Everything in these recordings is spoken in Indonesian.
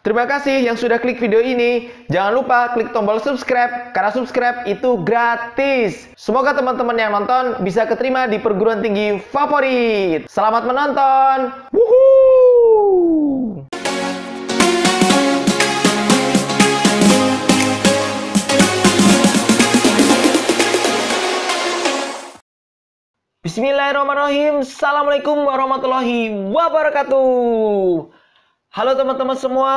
Terima kasih yang sudah klik video ini. Jangan lupa klik tombol subscribe, karena subscribe itu gratis. Semoga teman-teman yang nonton bisa keterima di perguruan tinggi favorit. Selamat menonton! Bismillahirrahmanirrahim. Assalamualaikum warahmatullahi wabarakatuh. Halo teman-teman semua,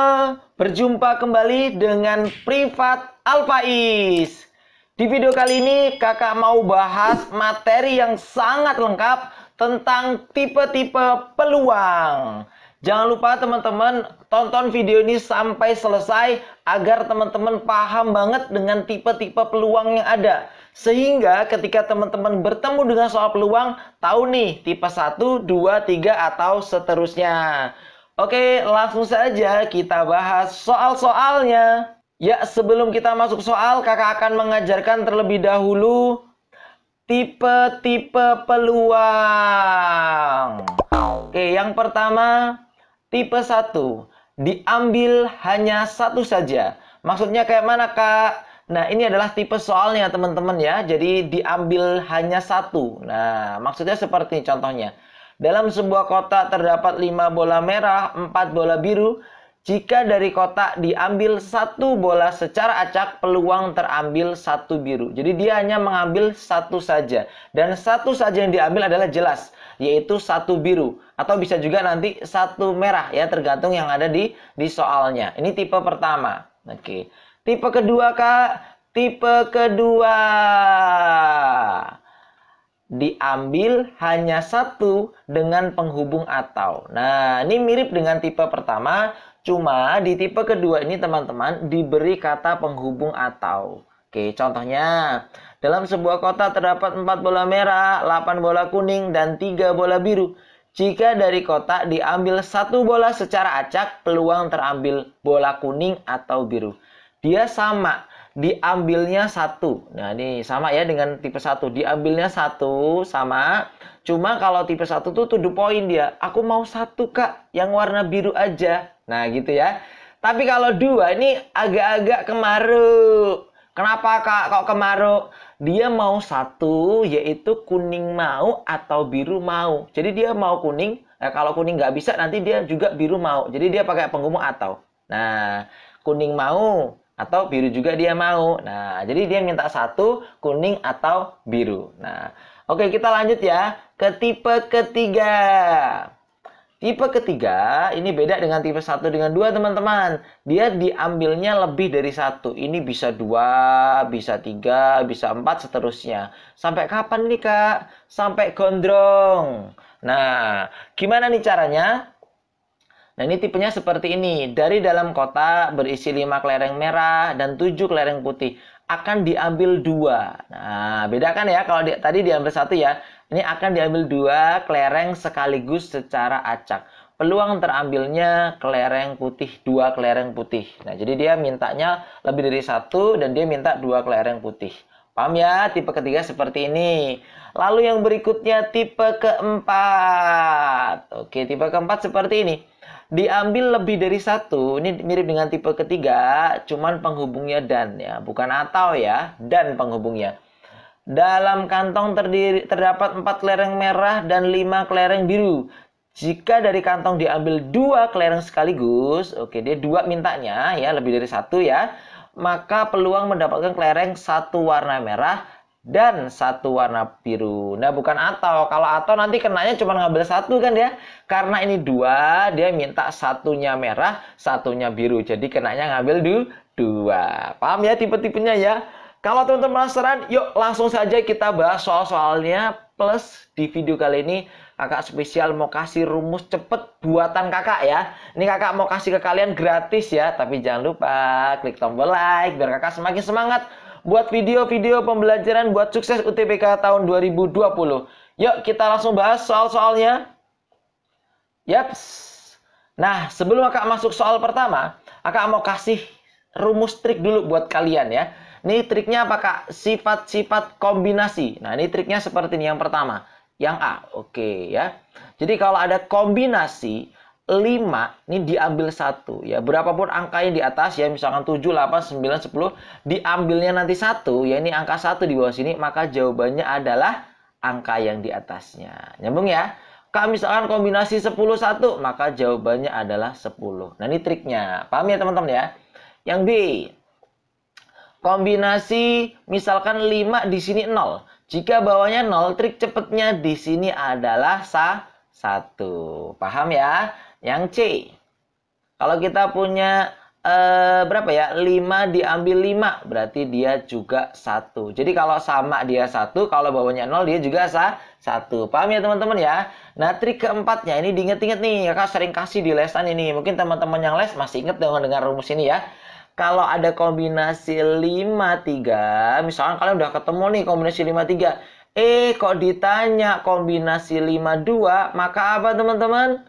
berjumpa kembali dengan Privat Alpais. Di video kali ini kakak mau bahas materi yang sangat lengkap tentang tipe-tipe peluang. Jangan lupa teman-teman tonton video ini sampai selesai agar teman-teman paham banget dengan tipe-tipe peluang yang ada. Sehingga ketika teman-teman bertemu dengan soal peluang, tahu nih tipe 1, 2, 3 atau seterusnya. Oke, langsung saja kita bahas soal-soalnya. Ya, sebelum kita masuk soal, kakak akan mengajarkan terlebih dahulu tipe-tipe peluang. Oke, yang pertama, tipe satu Diambil hanya satu saja. Maksudnya kayak mana, Kak? Nah, ini adalah tipe soalnya, teman-teman ya. Jadi, diambil hanya satu. Nah, maksudnya seperti contohnya. Dalam sebuah kotak terdapat 5 bola merah, 4 bola biru. Jika dari kotak diambil satu bola secara acak, peluang terambil satu biru. Jadi dia hanya mengambil satu saja. Dan satu saja yang diambil adalah jelas, yaitu satu biru. Atau bisa juga nanti satu merah ya, tergantung yang ada di, di soalnya. Ini tipe pertama. Oke. Tipe kedua, Kak. Tipe kedua diambil hanya satu dengan penghubung atau. Nah, ini mirip dengan tipe pertama, cuma di tipe kedua ini teman-teman diberi kata penghubung atau. Oke, contohnya dalam sebuah kota terdapat 4 bola merah, 8 bola kuning, dan 3 bola biru. Jika dari kota diambil satu bola secara acak, peluang terambil bola kuning atau biru. Dia sama diambilnya satu. Nah, ini sama ya dengan tipe satu. Diambilnya satu sama. Cuma kalau tipe satu tuh to poin dia. Aku mau satu kak, yang warna biru aja. Nah, gitu ya. Tapi kalau dua ini agak-agak kemaru. Kenapa kak kok kemaru? Dia mau satu yaitu kuning mau atau biru mau. Jadi dia mau kuning. Nah, kalau kuning nggak bisa nanti dia juga biru mau. Jadi dia pakai penggumum atau. Nah, kuning mau atau biru juga dia mau. Nah, jadi dia minta satu kuning atau biru. Nah, oke kita lanjut ya ke tipe ketiga. Tipe ketiga ini beda dengan tipe satu dengan dua teman-teman. Dia diambilnya lebih dari satu. Ini bisa dua, bisa tiga, bisa empat seterusnya. Sampai kapan nih kak? Sampai gondrong. Nah, gimana nih caranya? Nah, ini tipenya seperti ini. Dari dalam kota berisi 5 kelereng merah dan 7 kelereng putih. Akan diambil dua. Nah, beda kan ya kalau di, tadi diambil satu ya. Ini akan diambil dua kelereng sekaligus secara acak. Peluang terambilnya kelereng putih, dua kelereng putih. Nah, jadi dia mintanya lebih dari satu dan dia minta dua kelereng putih. Paham ya? Tipe ketiga seperti ini. Lalu yang berikutnya tipe keempat. Oke, tipe keempat seperti ini. Diambil lebih dari satu, ini mirip dengan tipe ketiga, cuman penghubungnya dan ya, bukan atau ya, dan penghubungnya. Dalam kantong terdiri, terdapat 4 kelereng merah dan 5 kelereng biru. Jika dari kantong diambil dua kelereng sekaligus, oke dia dua mintanya ya, lebih dari satu ya maka peluang mendapatkan kelereng satu warna merah dan satu warna biru. Nah, bukan atau. Kalau atau nanti kenanya cuma ngambil satu kan ya. Karena ini dua, dia minta satunya merah, satunya biru. Jadi kenanya ngambil du dua. Paham ya tipe-tipenya ya? Kalau teman-teman penasaran, yuk langsung saja kita bahas soal-soalnya plus di video kali ini kakak spesial mau kasih rumus cepet buatan kakak ya. Ini kakak mau kasih ke kalian gratis ya, tapi jangan lupa klik tombol like biar kakak semakin semangat buat video-video pembelajaran buat sukses UTBK tahun 2020. Yuk kita langsung bahas soal-soalnya. Yaps. Nah, sebelum kakak masuk soal pertama, kakak mau kasih rumus trik dulu buat kalian ya. Ini triknya apa kak? Sifat-sifat kombinasi. Nah, ini triknya seperti ini. Yang pertama, yang A. Oke okay, ya. Jadi kalau ada kombinasi 5 ini diambil satu ya. Berapapun angka yang di atas ya misalkan 7, 8, 9, 10 diambilnya nanti satu ya ini angka satu di bawah sini maka jawabannya adalah angka yang di atasnya. Nyambung ya? Kalau misalkan kombinasi 10 1 maka jawabannya adalah 10. Nah, ini triknya. Paham ya teman-teman ya? Yang B. Kombinasi misalkan 5 di sini 0. Jika bawahnya 0, trik cepatnya di sini adalah sa 1. Paham ya? Yang C. Kalau kita punya eh, berapa ya? 5 diambil 5, berarti dia juga 1. Jadi kalau sama dia 1, kalau bawahnya 0 dia juga sa 1. Paham ya teman-teman ya? Nah, trik keempatnya ini diinget-inget nih. ya Kakak sering kasih di lesan ini. Mungkin teman-teman yang les masih inget dengan dengar rumus ini ya kalau ada kombinasi 5-3, misalkan kalian udah ketemu nih kombinasi 5-3, eh kok ditanya kombinasi 5-2, maka apa teman-teman?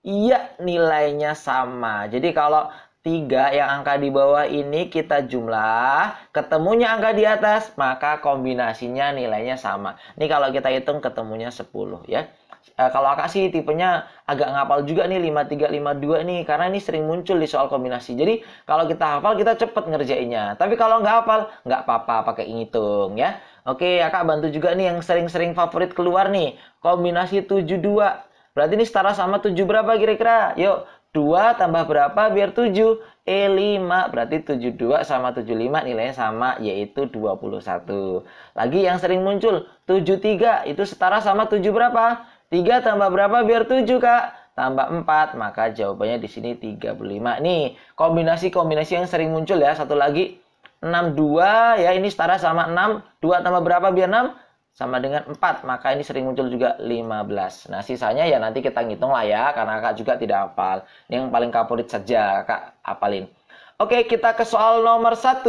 Iya, nilainya sama. Jadi kalau 3 yang angka di bawah ini kita jumlah, ketemunya angka di atas, maka kombinasinya nilainya sama. Ini kalau kita hitung ketemunya 10 ya uh, kalau Aka sih tipenya agak ngapal juga nih 5352 nih karena ini sering muncul di soal kombinasi. Jadi kalau kita hafal kita cepet ngerjainnya. Tapi kalau nggak hafal nggak apa-apa pakai ngitung ya. Oke, Aka bantu juga nih yang sering-sering favorit keluar nih. Kombinasi 72. Berarti ini setara sama 7 berapa kira-kira? Yuk, 2 tambah berapa biar 7? E5 berarti 72 sama 75 nilainya sama yaitu 21. Lagi yang sering muncul 73 itu setara sama 7 berapa? 3 tambah berapa biar 7, Kak? Tambah 4, maka jawabannya di sini 35. Nih, kombinasi-kombinasi yang sering muncul ya. Satu lagi, 62 ya. Ini setara sama 6. 2 tambah berapa biar 6? sama dengan 4, maka ini sering muncul juga 15. Nah, sisanya ya nanti kita ngitung lah ya, karena kakak juga tidak hafal. Ini yang paling favorit saja, kak hafalin. Oke, kita ke soal nomor 1.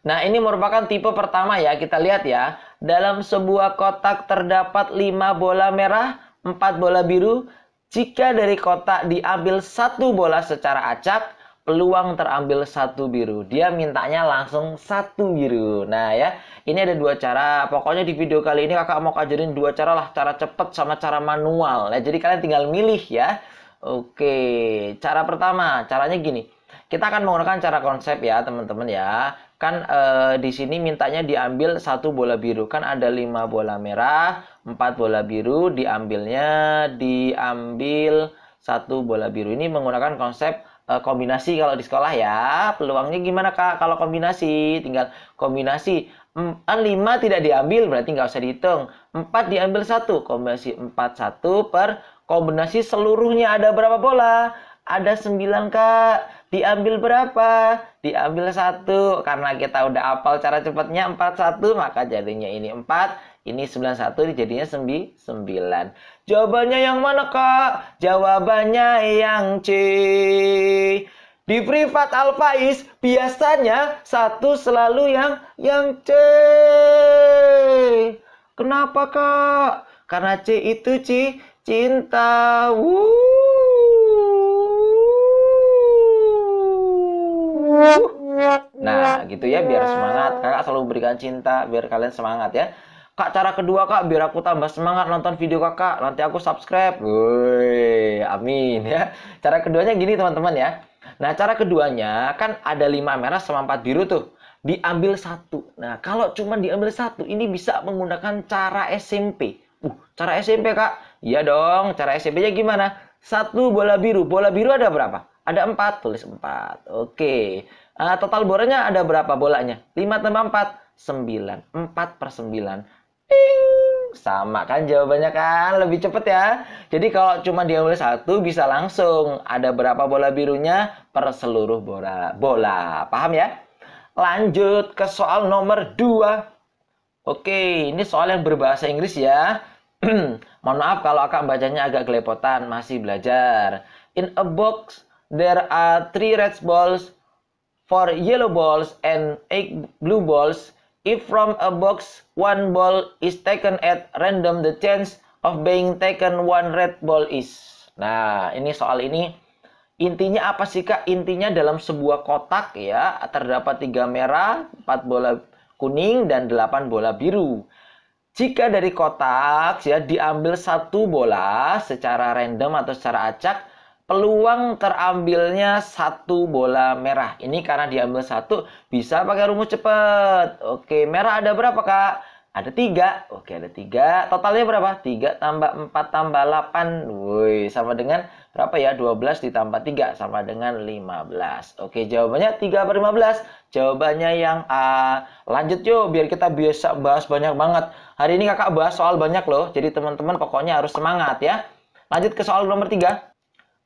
Nah, ini merupakan tipe pertama ya. Kita lihat ya. Dalam sebuah kotak terdapat 5 bola merah, 4 bola biru. Jika dari kotak diambil satu bola secara acak, peluang terambil satu biru. Dia mintanya langsung satu biru. Nah ya, ini ada dua cara. Pokoknya di video kali ini kakak mau ajarin dua cara lah. Cara cepat sama cara manual. Nah, jadi kalian tinggal milih ya. Oke, cara pertama, caranya gini kita akan menggunakan cara konsep ya, teman-teman ya. Kan e, di sini mintanya diambil satu bola biru. Kan ada lima bola merah, empat bola biru, diambilnya diambil satu bola biru. Ini menggunakan konsep e, kombinasi kalau di sekolah ya. Peluangnya gimana Kak kalau kombinasi? Tinggal kombinasi kan lima tidak diambil berarti nggak usah dihitung. empat diambil satu kombinasi empat satu per kombinasi seluruhnya ada berapa bola? ada sembilan kak diambil berapa diambil satu karena kita udah apal cara cepatnya empat satu maka jadinya ini empat ini sembilan satu jadinya sembi sembilan jawabannya yang mana kak jawabannya yang C di privat alfais biasanya satu selalu yang yang C kenapa kak karena C itu C cinta Wuh. Nah, gitu ya biar semangat. Kakak selalu berikan cinta biar kalian semangat ya. Kak, cara kedua kak, biar aku tambah semangat nonton video kakak. Nanti aku subscribe. Woi, amin ya. Cara keduanya gini teman-teman ya. Nah, cara keduanya kan ada lima merah sama empat biru tuh. Diambil satu. Nah, kalau cuma diambil satu, ini bisa menggunakan cara SMP. Uh, cara SMP kak? Iya dong. Cara SMP-nya gimana? Satu bola biru. Bola biru ada berapa? Ada 4, tulis 4. Oke. Uh, total bolanya ada berapa bolanya? 5 tambah 4, 9. 4 per 9. Ding! Sama kan jawabannya kan? Lebih cepet ya. Jadi kalau cuma dia boleh satu bisa langsung. Ada berapa bola birunya per seluruh bola. bola. Paham ya? Lanjut ke soal nomor 2. Oke, ini soal yang berbahasa Inggris ya. Mohon maaf kalau akan bacanya agak kelepotan, masih belajar. In a box there are three red balls, four yellow balls, and eight blue balls. If from a box one ball is taken at random, the chance of being taken one red ball is. Nah, ini soal ini intinya apa sih Kak? Intinya dalam sebuah kotak ya, terdapat tiga merah, empat bola kuning dan delapan bola biru. Jika dari kotak ya diambil satu bola secara random atau secara acak, peluang terambilnya satu bola merah. Ini karena diambil satu, bisa pakai rumus cepat. Oke, merah ada berapa, Kak? Ada tiga. Oke, ada tiga. Totalnya berapa? Tiga tambah empat tambah delapan. Woi, sama dengan berapa ya? dua belas ditambah tiga sama dengan lima belas Oke, jawabannya tiga per lima belas Jawabannya yang A. Lanjut yuk, biar kita biasa bahas banyak banget. Hari ini kakak bahas soal banyak loh. Jadi teman-teman pokoknya harus semangat ya. Lanjut ke soal nomor tiga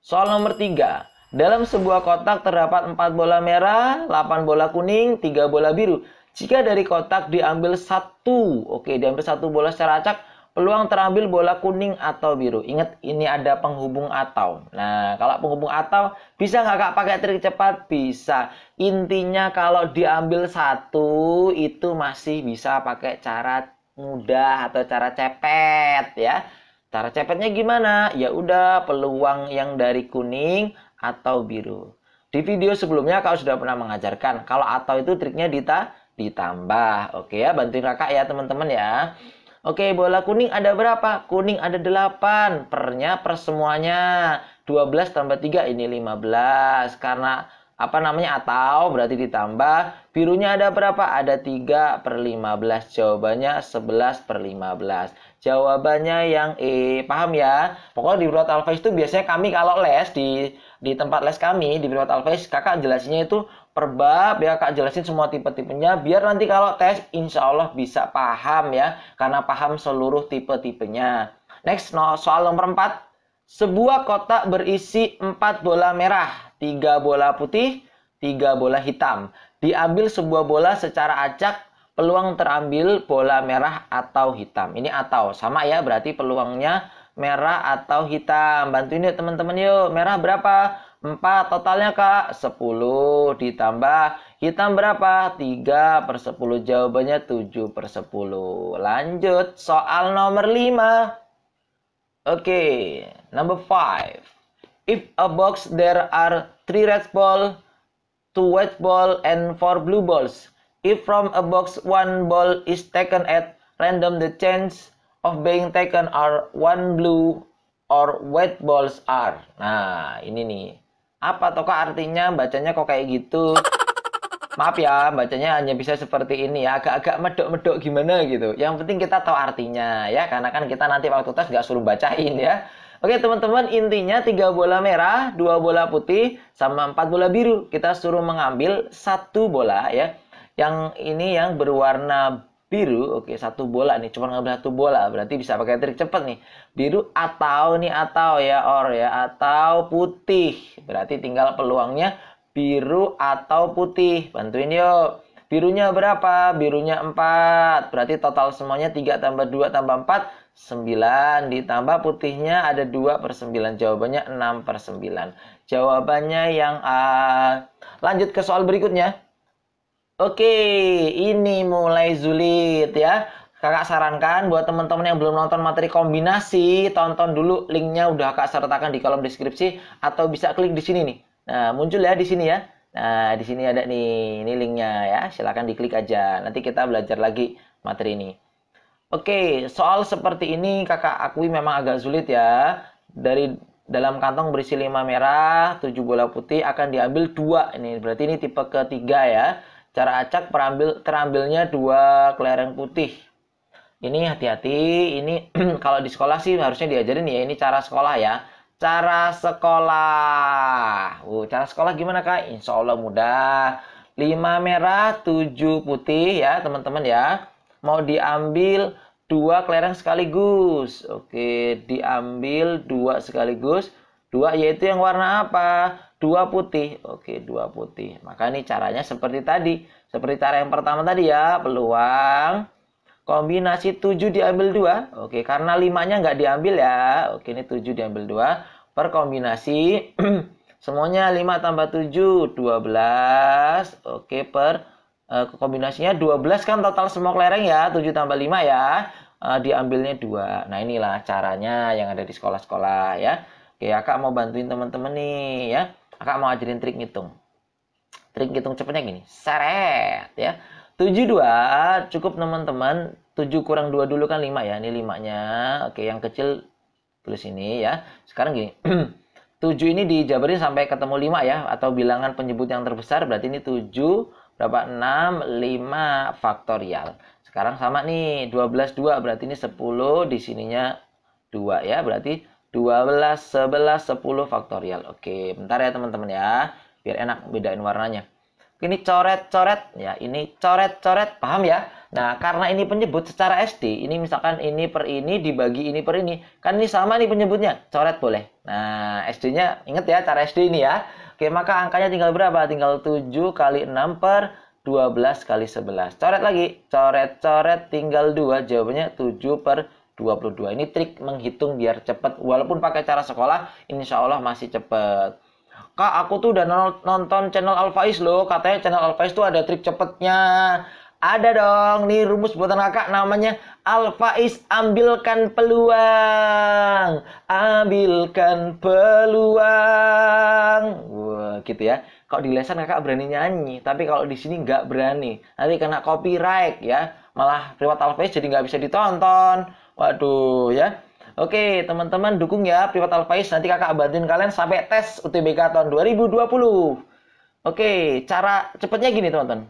Soal nomor 3. Dalam sebuah kotak terdapat 4 bola merah, 8 bola kuning, 3 bola biru. Jika dari kotak diambil satu, oke, diambil satu bola secara acak, peluang terambil bola kuning atau biru. Ingat ini ada penghubung atau. Nah, kalau penghubung atau bisa nggak kak pakai trik cepat? Bisa. Intinya kalau diambil satu itu masih bisa pakai cara mudah atau cara cepet ya. Cara cepatnya gimana? Ya udah peluang yang dari kuning atau biru. Di video sebelumnya kau sudah pernah mengajarkan kalau atau itu triknya dita ditambah. Oke ya, bantuin kakak ya teman-teman ya. Oke, bola kuning ada berapa? Kuning ada 8. Pernya per semuanya. 12 tambah 3 ini 15. Karena apa namanya atau berarti ditambah birunya ada berapa ada 3 per 15 jawabannya 11 per 15 jawabannya yang E paham ya pokoknya di Brot Alves itu biasanya kami kalau les di di tempat les kami di Brot Alves kakak jelasinnya itu perbab ya kak jelasin semua tipe-tipenya biar nanti kalau tes insya Allah bisa paham ya karena paham seluruh tipe-tipenya next no, soal nomor 4 sebuah kotak berisi 4 bola merah tiga bola putih, tiga bola hitam. Diambil sebuah bola secara acak, peluang terambil bola merah atau hitam. Ini atau sama ya, berarti peluangnya merah atau hitam. Bantuin yuk teman-teman yuk. Merah berapa? 4 totalnya kak 10 ditambah hitam berapa 3 per 10 jawabannya 7 per 10 lanjut soal nomor 5 oke okay, number 5 if a box there are three red ball, two white ball, and four blue balls. If from a box one ball is taken at random, the chance of being taken are one blue or white balls are. Nah, ini nih. Apa toko artinya? Bacanya kok kayak gitu? Maaf ya, bacanya hanya bisa seperti ini ya. Agak-agak medok-medok gimana gitu. Yang penting kita tahu artinya ya. Karena kan kita nanti waktu tes nggak suruh bacain ya. Oke teman-teman, intinya tiga bola merah, dua bola putih, sama empat bola biru. Kita suruh mengambil satu bola ya. Yang ini yang berwarna biru, oke satu bola nih, cuma ngambil satu bola, berarti bisa pakai trik cepat nih. Biru atau nih atau ya or ya atau putih, berarti tinggal peluangnya biru atau putih. Bantuin yuk. Birunya berapa? Birunya 4. Berarti total semuanya 3 tambah 2 tambah 4, 9. Ditambah putihnya ada 2 per 9. Jawabannya 6 per 9. Jawabannya yang A. Lanjut ke soal berikutnya. Oke, ini mulai sulit ya. Kakak sarankan buat teman-teman yang belum nonton materi kombinasi, tonton dulu linknya udah kakak sertakan di kolom deskripsi atau bisa klik di sini nih. Nah, muncul ya di sini ya. Nah, di sini ada nih, ini linknya ya. Silahkan diklik aja. Nanti kita belajar lagi materi ini. Oke, soal seperti ini kakak akui memang agak sulit ya. Dari dalam kantong berisi 5 merah, 7 bola putih akan diambil dua Ini berarti ini tipe ketiga ya. Cara acak perambil terambilnya dua kelereng putih. Ini hati-hati, ini kalau di sekolah sih harusnya diajarin ya, ini cara sekolah ya cara sekolah. Uh, cara sekolah gimana kak? Insya Allah mudah. 5 merah, 7 putih ya teman-teman ya. Mau diambil dua kelereng sekaligus. Oke, diambil dua sekaligus. Dua yaitu yang warna apa? Dua putih. Oke, dua putih. Maka ini caranya seperti tadi. Seperti cara yang pertama tadi ya. Peluang Kombinasi 7 diambil 2. Oke, karena 5-nya nggak diambil ya. Oke, ini 7 diambil 2. Per kombinasi, semuanya 5 tambah 7, 12. Oke, per uh, kombinasinya 12 kan total semua kelereng ya. 7 tambah 5 ya. Uh, diambilnya 2. Nah, inilah caranya yang ada di sekolah-sekolah ya. Oke, kakak mau bantuin teman-teman nih ya. Kakak mau ajarin trik ngitung. Trik ngitung cepetnya gini. Seret ya. 72 cukup teman-teman. 7 kurang 2 dulu kan 5 ya. Ini 5-nya. Oke, yang kecil tulis ini ya. Sekarang gini. 7 ini dijabarin sampai ketemu 5 ya. Atau bilangan penyebut yang terbesar. Berarti ini 7 berapa? 6, 5 faktorial. Sekarang sama nih. 12, 2. Berarti ini 10. Di sininya 2 ya. Berarti 12, 11, 10 faktorial. Oke, bentar ya teman-teman ya. Biar enak bedain warnanya ini coret-coret ya ini coret-coret paham ya nah karena ini penyebut secara SD ini misalkan ini per ini dibagi ini per ini kan ini sama nih penyebutnya coret boleh nah SD-nya inget ya cara SD ini ya oke maka angkanya tinggal berapa tinggal 7 kali 6 per 12 kali 11 coret lagi coret-coret tinggal 2 jawabannya 7 per 22 ini trik menghitung biar cepat walaupun pakai cara sekolah insya Allah masih cepat Kak, aku tuh udah nonton channel Alfaiz loh. Katanya channel Alfaiz tuh ada trik cepetnya. Ada dong, nih rumus buatan kakak namanya Alfaiz ambilkan peluang. Ambilkan peluang. Wah, gitu ya. Kalau di lesan kakak berani nyanyi, tapi kalau di sini nggak berani. Nanti kena copyright ya. Malah privat Alfaiz jadi nggak bisa ditonton. Waduh ya. Oke, teman-teman dukung ya Privat Alfaiz. Nanti kakak bantuin kalian sampai tes UTBK tahun 2020. Oke, cara cepatnya gini teman-teman.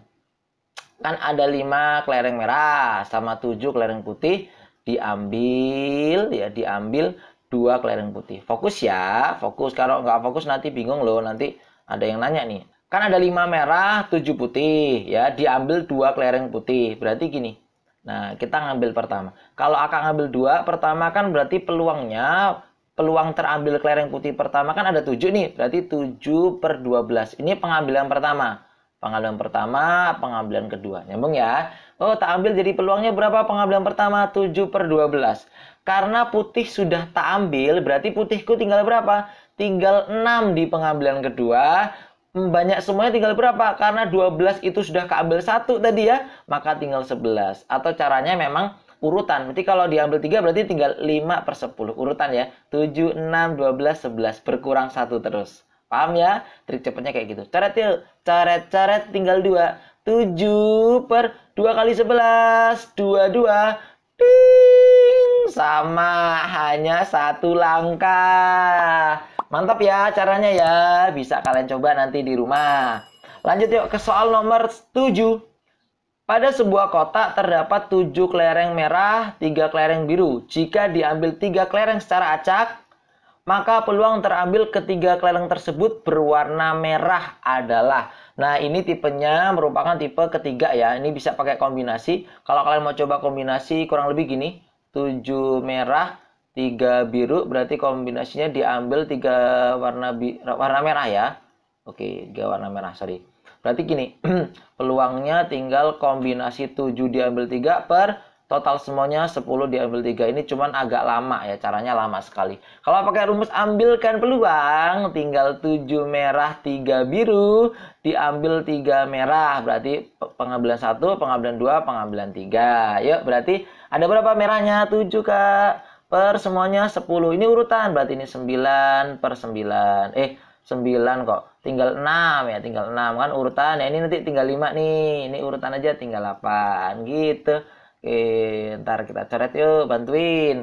Kan ada 5 kelereng merah sama 7 kelereng putih. Diambil, ya diambil 2 kelereng putih. Fokus ya, fokus. Kalau nggak fokus nanti bingung loh. Nanti ada yang nanya nih. Kan ada 5 merah, 7 putih. Ya, diambil 2 kelereng putih. Berarti gini, Nah, kita ngambil pertama. Kalau akan ngambil dua, pertama kan berarti peluangnya, peluang terambil kelereng putih pertama kan ada tujuh nih. Berarti tujuh per dua belas. Ini pengambilan pertama. Pengambilan pertama, pengambilan kedua. Nyambung ya. Oh, tak ambil jadi peluangnya berapa pengambilan pertama? tujuh per dua belas Karena putih sudah tak ambil, berarti putihku tinggal berapa? Tinggal enam di pengambilan kedua. Hmm, banyak semuanya tinggal berapa? Karena 12 itu sudah keambil satu tadi ya, maka tinggal 11. Atau caranya memang urutan. Berarti kalau diambil 3 berarti tinggal 5 per 10. Urutan ya. 7, 6, 12, 11. Berkurang satu terus. Paham ya? Trik cepatnya kayak gitu. Caret yuk. Caret, caret tinggal 2. 7 per 2 kali 11. 2, 2. Ding. Sama. Hanya satu langkah. Mantap ya caranya ya. Bisa kalian coba nanti di rumah. Lanjut yuk ke soal nomor 7. Pada sebuah kotak terdapat 7 kelereng merah, 3 kelereng biru. Jika diambil 3 kelereng secara acak, maka peluang terambil ketiga kelereng tersebut berwarna merah adalah. Nah, ini tipenya merupakan tipe ketiga ya. Ini bisa pakai kombinasi. Kalau kalian mau coba kombinasi kurang lebih gini, 7 merah, tiga biru berarti kombinasinya diambil tiga warna bi warna merah ya. Oke, tiga warna merah, sorry. Berarti gini, peluangnya tinggal kombinasi 7 diambil tiga per total semuanya 10 diambil tiga Ini cuman agak lama ya, caranya lama sekali. Kalau pakai rumus ambilkan peluang, tinggal 7 merah tiga biru, diambil tiga merah, berarti pengambilan satu pengambilan dua pengambilan tiga Yuk, berarti ada berapa merahnya? 7, Kak per semuanya 10. Ini urutan berarti ini 9 per 9. Eh 9 kok. Tinggal 6 ya, tinggal 6 kan urutan. Ya ini nanti tinggal 5 nih. Ini urutan aja tinggal 8 gitu. Oke, ntar kita coret yuk, bantuin.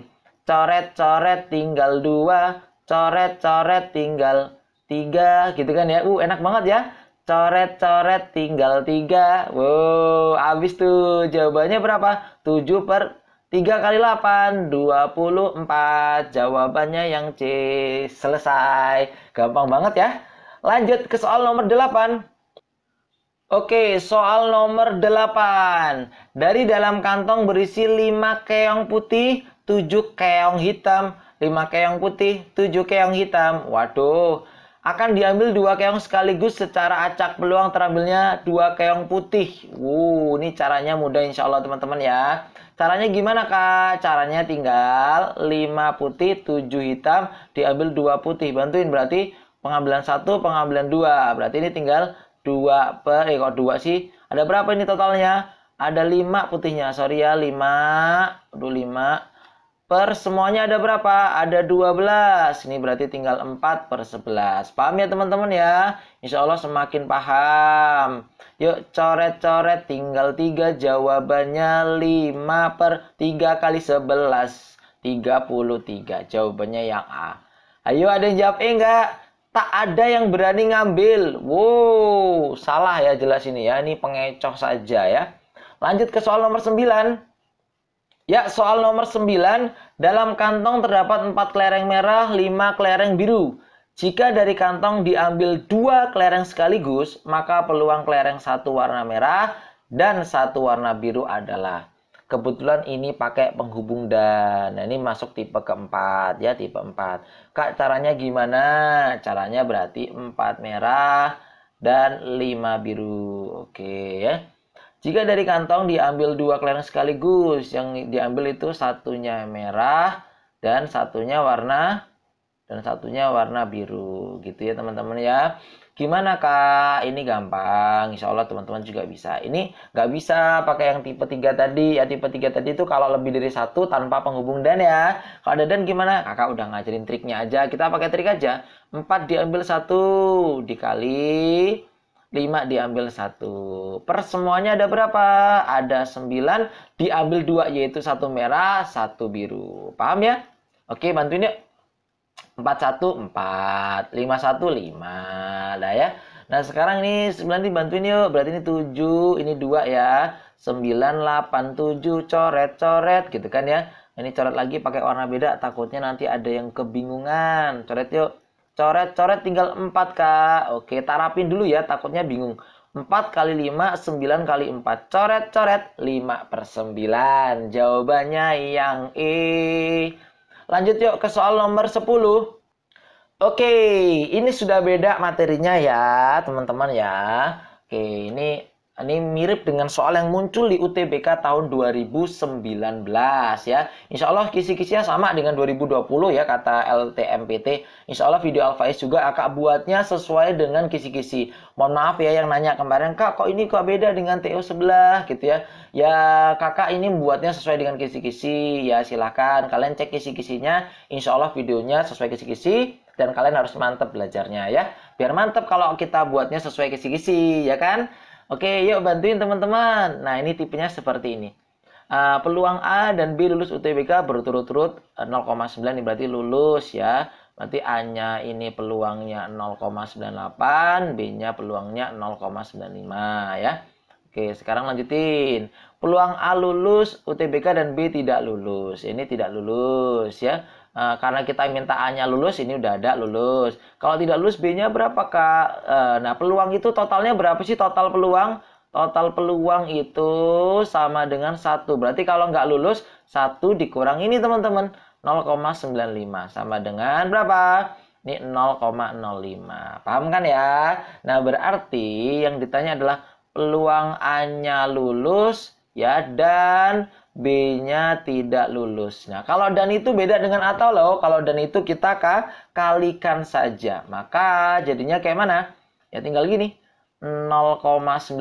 Coret-coret tinggal 2, coret-coret tinggal 3 gitu kan ya. Uh, enak banget ya. Coret-coret tinggal 3. Wow, habis tuh jawabannya berapa? 7 per 3 kali 8, 24. Jawabannya yang C. Selesai. Gampang banget ya. Lanjut ke soal nomor 8. Oke, soal nomor 8. Dari dalam kantong berisi 5 keong putih, 7 keong hitam, 5 keong putih, 7 keong hitam. Waduh, akan diambil 2 keong sekaligus secara acak peluang terambilnya 2 keong putih. Wuh, ini caranya mudah insya Allah teman-teman ya. Caranya gimana kak? Caranya tinggal 5 putih, 7 hitam, diambil 2 putih. Bantuin berarti pengambilan 1, pengambilan 2. Berarti ini tinggal 2 per, eh kok 2 sih? Ada berapa ini totalnya? Ada 5 putihnya, sorry ya 5, aduh 5. Per semuanya ada berapa? Ada 12. Ini berarti tinggal 4 per 11. Paham ya teman-teman ya? Insya Allah semakin paham. Yuk coret-coret tinggal tiga jawabannya 5 per 3 kali 11 33 jawabannya yang A Ayo ada yang jawab E enggak? Tak ada yang berani ngambil Wow salah ya jelas ini ya Ini pengecoh saja ya Lanjut ke soal nomor 9 Ya, soal nomor 9, dalam kantong terdapat 4 kelereng merah, 5 kelereng biru. Jika dari kantong diambil dua kelereng sekaligus, maka peluang kelereng satu warna merah dan satu warna biru adalah kebetulan ini pakai penghubung dan nah, ini masuk tipe keempat ya tipe empat. kak caranya gimana caranya berarti empat merah dan lima biru oke ya jika dari kantong diambil dua kelereng sekaligus yang diambil itu satunya merah dan satunya warna dan satunya warna biru gitu ya teman-teman ya gimana kak ini gampang insya Allah teman-teman juga bisa ini nggak bisa pakai yang tipe tiga tadi ya tipe tiga tadi itu kalau lebih dari satu tanpa penghubung dan ya kalau ada dan gimana kakak udah ngajarin triknya aja kita pakai trik aja Empat diambil satu dikali lima diambil satu. Per semuanya ada berapa? Ada 9, diambil dua yaitu satu merah, satu biru. Paham ya? Oke, bantuin yuk. 414 Nah lah ya Nah sekarang ini 9 dibantuin yuk berarti ini 7 ini 2 ya 987 coret-coret gitu kan ya ini coret lagi pakai warna beda takutnya nanti ada yang kebingungan coret yuk coret-coret tinggal 4 kak oke tarapin dulu ya takutnya bingung 4 kali 5, 9 kali 4. Coret-coret 5 per 9. Jawabannya yang E. Lanjut yuk ke soal nomor 10. Oke, ini sudah beda materinya ya, teman-teman ya. Oke, ini ini mirip dengan soal yang muncul di UTBK tahun 2019 ya. Insya Allah kisi-kisinya sama dengan 2020 ya kata LTMPT. Insya Allah video Alfaiz juga kakak buatnya sesuai dengan kisi-kisi. Mohon maaf ya yang nanya kemarin, Kak kok ini kok beda dengan TO sebelah gitu ya. Ya kakak ini buatnya sesuai dengan kisi-kisi. Ya silahkan kalian cek kisi-kisinya. Insya Allah videonya sesuai kisi-kisi dan kalian harus mantep belajarnya ya. Biar mantep kalau kita buatnya sesuai kisi-kisi ya kan. Oke, yuk bantuin teman-teman. Nah, ini tipenya seperti ini. Uh, peluang A dan B lulus UTBK berturut-turut 0,9 eh, ini berarti lulus ya. Berarti A-nya ini peluangnya 0,98, B-nya peluangnya 0,95 ya. Oke, sekarang lanjutin. Peluang A lulus, UTBK dan B tidak lulus. Ini tidak lulus ya. Eh, karena kita minta A-nya lulus, ini udah ada lulus. Kalau tidak lulus B-nya berapa, Kak? Eh, nah, peluang itu totalnya berapa sih total peluang? Total peluang itu sama dengan satu. Berarti kalau nggak lulus, satu dikurang ini, teman-teman. 0,95 sama dengan berapa? Ini 0,05. Paham kan ya? Nah, berarti yang ditanya adalah peluang A-nya lulus ya dan B-nya tidak lulus. Nah, kalau dan itu beda dengan atau loh. Kalau dan itu kita kalikan saja. Maka jadinya kayak mana? Ya tinggal gini. 0,98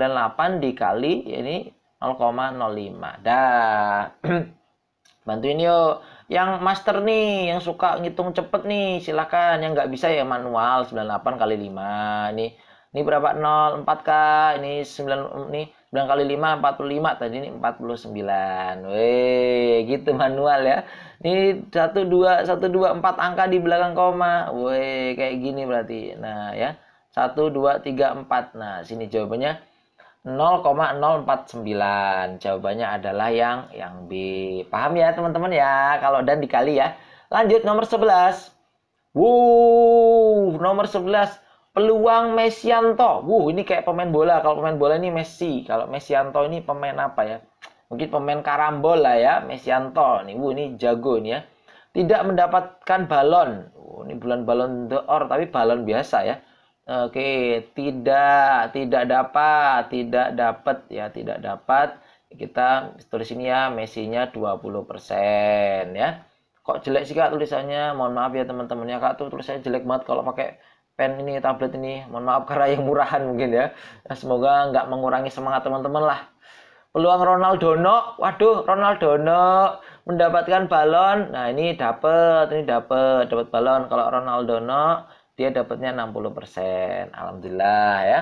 dikali ya ini 0,05. Dah. Bantuin yuk. Yang master nih, yang suka ngitung cepet nih, Silakan Yang nggak bisa ya manual 98 kali 5. Ini ini berapa? 04 kak. Ini 9 nih. 9 kali 5 45 tadi ini 49 weh gitu manual ya ini 1 2 1 2 4 angka di belakang koma weh kayak gini berarti nah ya 1 2 3 4 nah sini jawabannya 0,049 jawabannya adalah yang yang B paham ya teman-teman ya kalau dan dikali ya lanjut nomor 11 Wuh, nomor 11 peluang Mesianto. Wuh, ini kayak pemain bola. Kalau pemain bola ini Messi. Kalau Mesianto ini pemain apa ya? Mungkin pemain karambol ya, Mesianto. Nih, wuh, ini jago nih ya. Tidak mendapatkan balon. Wuh, ini bulan balon the or, tapi balon biasa ya. Oke, tidak, tidak dapat, tidak dapat ya, tidak dapat. Kita tulis ini ya, Messi-nya 20% ya. Kok jelek sih Kak tulisannya? Mohon maaf ya teman-teman ya Kak, tuh tulisannya jelek banget kalau pakai pen ini tablet ini mohon maaf karena yang murahan mungkin ya, ya semoga nggak mengurangi semangat teman-teman lah peluang Ronaldo no waduh Ronaldo no mendapatkan balon nah ini dapat ini dapat dapat balon kalau Ronaldo no dia dapatnya 60% alhamdulillah ya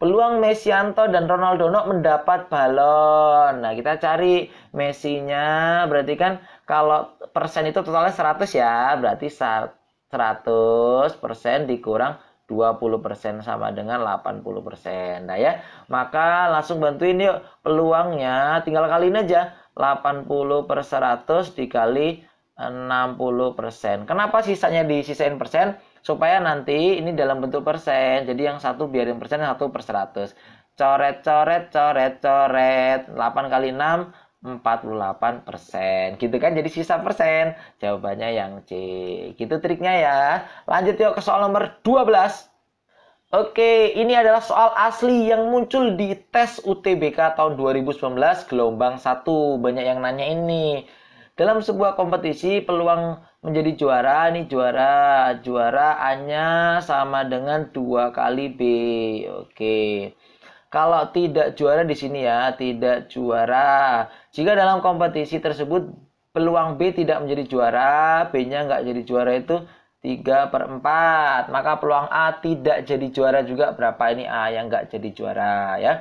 peluang Messianto dan Ronaldo no mendapat balon nah kita cari Messinya berarti kan kalau persen itu totalnya 100 ya berarti 1 100% dikurang 20% sama dengan 80%. Nah ya, maka langsung bantuin yuk peluangnya tinggal kaliin aja 80 per 100 dikali 60%. Kenapa sisanya disisain persen? Supaya nanti ini dalam bentuk persen. Jadi yang satu biarin persen, satu per 100. Coret, coret, coret, coret. 8 kali 6, 48 gitu kan jadi sisa persen jawabannya yang C gitu triknya ya lanjut yuk ke soal nomor 12 Oke, ini adalah soal asli yang muncul di tes UTBK tahun 2019 gelombang 1. Banyak yang nanya ini. Dalam sebuah kompetisi, peluang menjadi juara nih juara, juara hanya sama dengan dua kali B. Oke kalau tidak juara di sini ya, tidak juara. Jika dalam kompetisi tersebut peluang B tidak menjadi juara, B-nya nggak jadi juara itu 3 per 4. Maka peluang A tidak jadi juara juga berapa ini A yang nggak jadi juara ya.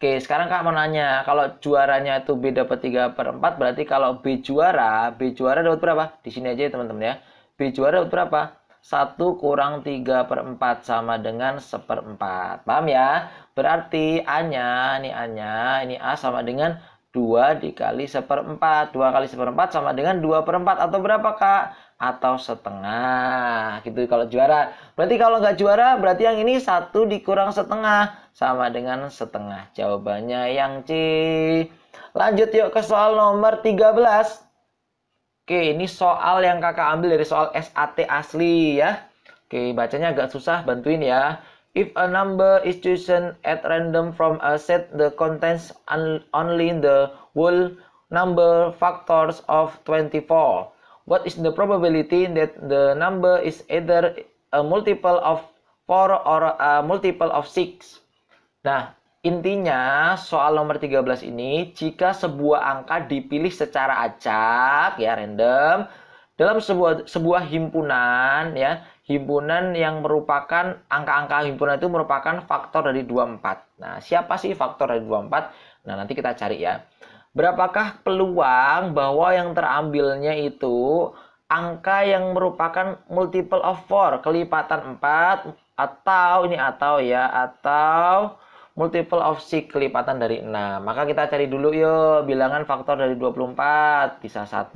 Oke, sekarang Kak mau nanya, kalau juaranya itu B dapat 3 per 4, berarti kalau B juara, B juara dapat berapa? Di sini aja ya teman-teman ya. B juara dapat berapa? 1 kurang 3 per 4 sama dengan 1 per 4. Paham ya? Berarti A-nya, ini A-nya, ini A sama dengan 2 dikali 1 per 4. 2 kali 1 per 4 sama dengan 2 per 4. Atau berapa, Kak? Atau setengah. Gitu kalau juara. Berarti kalau nggak juara, berarti yang ini 1 dikurang setengah. Sama dengan setengah. Jawabannya yang C. Lanjut yuk ke soal nomor 13. 13. Oke, ini soal yang kakak ambil dari soal SAT asli ya. Oke, bacanya agak susah, bantuin ya. If a number is chosen at random from a set, the contents only in the whole number factors of 24. What is the probability that the number is either a multiple of 4 or a multiple of 6? Nah, Intinya, soal nomor 13 ini, jika sebuah angka dipilih secara acak, ya random, dalam sebuah sebuah himpunan, ya himpunan yang merupakan angka-angka himpunan itu merupakan faktor dari 24. Nah, siapa sih faktor dari 24? Nah, nanti kita cari ya. Berapakah peluang bahwa yang terambilnya itu angka yang merupakan multiple of 4, kelipatan 4 atau ini atau ya atau multiple of C kelipatan dari 6. Maka kita cari dulu yuk bilangan faktor dari 24 bisa 1.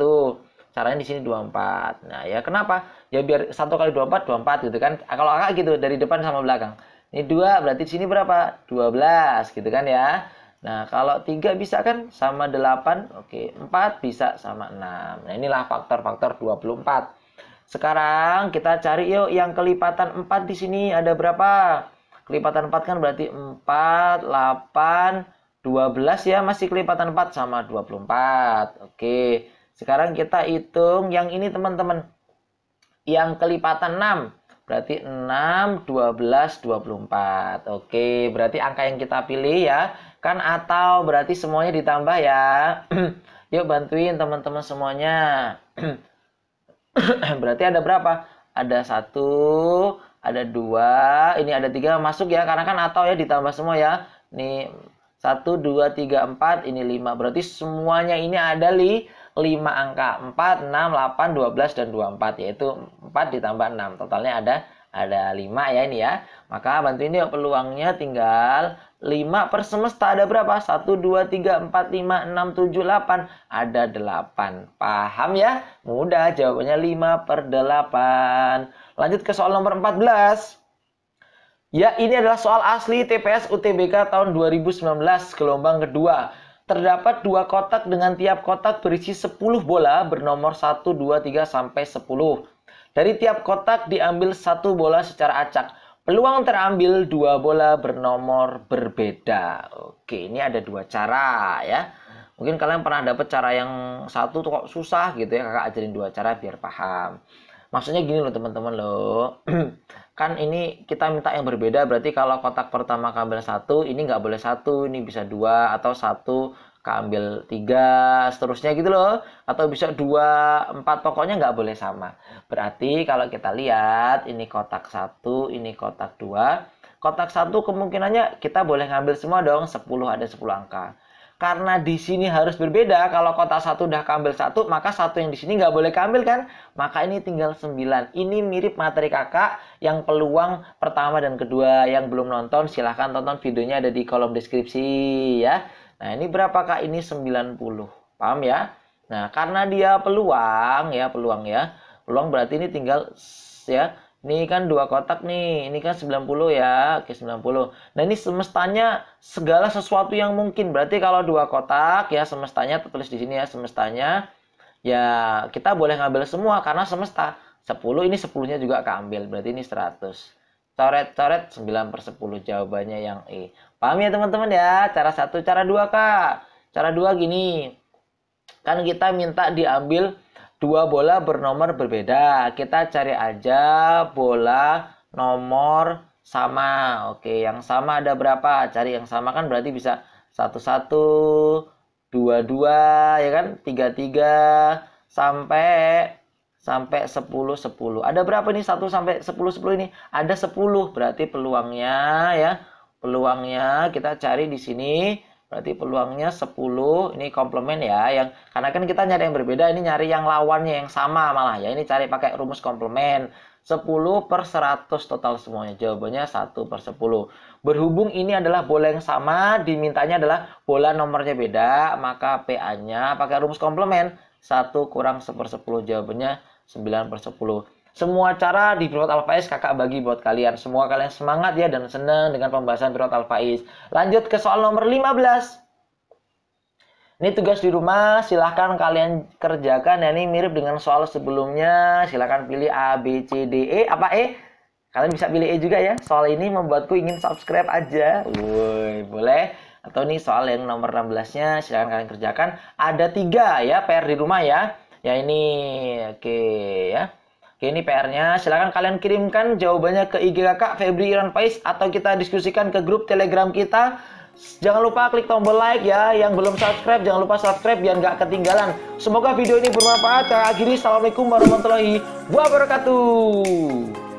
Caranya di sini 24. Nah, ya kenapa? Ya biar 1 kali 24 24 gitu kan. Nah, kalau agak gitu dari depan sama belakang. Ini 2 berarti di sini berapa? 12 gitu kan ya. Nah, kalau 3 bisa kan sama 8. Oke, 4 bisa sama 6. Nah, inilah faktor-faktor 24. Sekarang kita cari yuk yang kelipatan 4 di sini ada berapa? kelipatan 4 kan berarti 4, 8, 12 ya masih kelipatan 4 sama 24. Oke, sekarang kita hitung yang ini teman-teman. Yang kelipatan 6 berarti 6, 12, 24. Oke, berarti angka yang kita pilih ya kan atau berarti semuanya ditambah ya. Yuk bantuin teman-teman semuanya. berarti ada berapa? Ada satu ada dua ini ada tiga masuk ya karena kan atau ya ditambah semua ya nih satu dua tiga empat ini lima berarti semuanya ini ada li lima angka empat enam delapan dua belas dan dua empat yaitu empat ditambah enam totalnya ada ada lima ya ini ya maka bantuin yuk peluangnya tinggal lima per semesta ada berapa? Satu dua tiga empat lima enam tujuh delapan Ada delapan Paham ya? Mudah jawabannya lima per delapan. Lanjut ke soal nomor 14. Ya, ini adalah soal asli TPS UTBK tahun 2019 gelombang kedua. Terdapat dua kotak dengan tiap kotak berisi 10 bola bernomor 1, 2, 3, sampai 10. Dari tiap kotak diambil satu bola secara acak. Peluang terambil dua bola bernomor berbeda. Oke, ini ada dua cara ya. Mungkin kalian pernah dapat cara yang satu tuh kok susah gitu ya. Kakak ajarin dua cara biar paham. Maksudnya gini loh teman-teman loh. kan ini kita minta yang berbeda berarti kalau kotak pertama kabel satu ini nggak boleh satu ini bisa dua atau satu kambil tiga seterusnya gitu loh atau bisa dua empat pokoknya nggak boleh sama berarti kalau kita lihat ini kotak satu ini kotak dua kotak satu kemungkinannya kita boleh ngambil semua dong 10 ada 10 angka karena di sini harus berbeda kalau kota satu udah kambil satu maka satu yang di sini nggak boleh kambil kan maka ini tinggal 9 ini mirip materi kakak yang peluang pertama dan kedua yang belum nonton silahkan tonton videonya ada di kolom deskripsi ya nah ini berapa kak ini 90 paham ya nah karena dia peluang ya peluang ya peluang berarti ini tinggal ya ini kan dua kotak nih. Ini kan 90 ya. Oke, 90. Nah, ini semestanya segala sesuatu yang mungkin. Berarti kalau dua kotak ya semestanya tertulis di sini ya semestanya. Ya, kita boleh ngambil semua karena semesta. 10 ini 10-nya juga keambil. Berarti ini 100. Coret-coret 9 per 10 jawabannya yang E. Paham ya teman-teman ya? Cara satu, cara dua Kak. Cara dua gini. Kan kita minta diambil dua bola bernomor berbeda. Kita cari aja bola nomor sama. Oke, yang sama ada berapa? Cari yang sama kan berarti bisa satu satu, dua dua, ya kan? Tiga tiga sampai sampai sepuluh 10. Ada berapa nih satu sampai sepuluh sepuluh ini? Ada sepuluh Berarti peluangnya ya. Peluangnya kita cari di sini Berarti peluangnya 10, ini komplement ya, yang karena kan kita nyari yang berbeda, ini nyari yang lawannya yang sama malah ya. Ini cari pakai rumus komplement. 10 per 100 total semuanya. Jawabannya 1 per 10. Berhubung ini adalah bola yang sama, dimintanya adalah bola nomornya beda, maka PA-nya pakai rumus komplement. 1 kurang 1 per 10. Jawabannya 9 per 10. Semua cara di Pilot Alfaiz kakak bagi buat kalian. Semua kalian semangat ya dan senang dengan pembahasan Pilot Alfaiz. Lanjut ke soal nomor 15. Ini tugas di rumah, silahkan kalian kerjakan. Ya, ini mirip dengan soal sebelumnya. Silahkan pilih A, B, C, D, E. Apa E? Kalian bisa pilih E juga ya. Soal ini membuatku ingin subscribe aja. Woi, boleh. Atau ini soal yang nomor 16-nya, silahkan kalian kerjakan. Ada tiga ya, PR di rumah ya. Ya ini, oke okay, ya. Oke, ini PR-nya. Silahkan kalian kirimkan jawabannya ke IG kakak Febri Iran Pais atau kita diskusikan ke grup Telegram kita. Jangan lupa klik tombol like ya. Yang belum subscribe, jangan lupa subscribe biar nggak ketinggalan. Semoga video ini bermanfaat. akhiri. Assalamualaikum warahmatullahi wabarakatuh.